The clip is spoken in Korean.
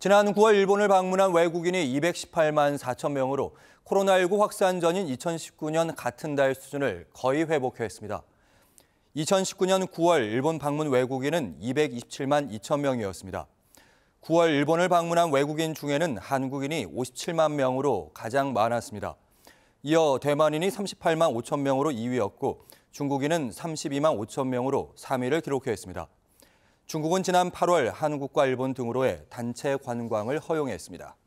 지난 9월 일본을 방문한 외국인이 218만 4천 명으로 코로나19 확산 전인 2019년 같은 달 수준을 거의 회복했습니다. 2019년 9월 일본 방문 외국인은 227만 2천 명이었습니다. 9월 일본을 방문한 외국인 중에는 한국인이 57만 명으로 가장 많았습니다. 이어 대만인이 38만 5천 명으로 2위였고 중국인은 32만 5천 명으로 3위를 기록했습니다. 중국은 지난 8월 한국과 일본 등으로의 단체 관광을 허용했습니다.